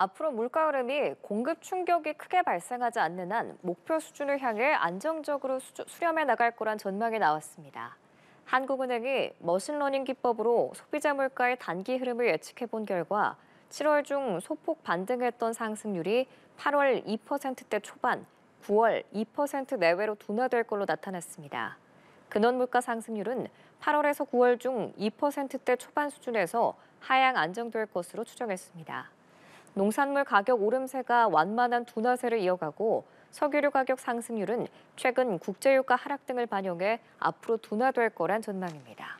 앞으로 물가 흐름이 공급 충격이 크게 발생하지 않는 한 목표 수준을 향해 안정적으로 수 수렴해 나갈 거란 전망이 나왔습니다. 한국은행이 머신러닝 기법으로 소비자 물가의 단기 흐름을 예측해 본 결과 7월 중 소폭 반등했던 상승률이 8월 2%대 초반, 9월 2% 내외로 둔화될 걸로 나타났습니다. 근원 물가 상승률은 8월에서 9월 중 2%대 초반 수준에서 하향 안정될 것으로 추정했습니다. 농산물 가격 오름세가 완만한 둔화세를 이어가고 석유류 가격 상승률은 최근 국제유가 하락 등을 반영해 앞으로 둔화될 거란 전망입니다.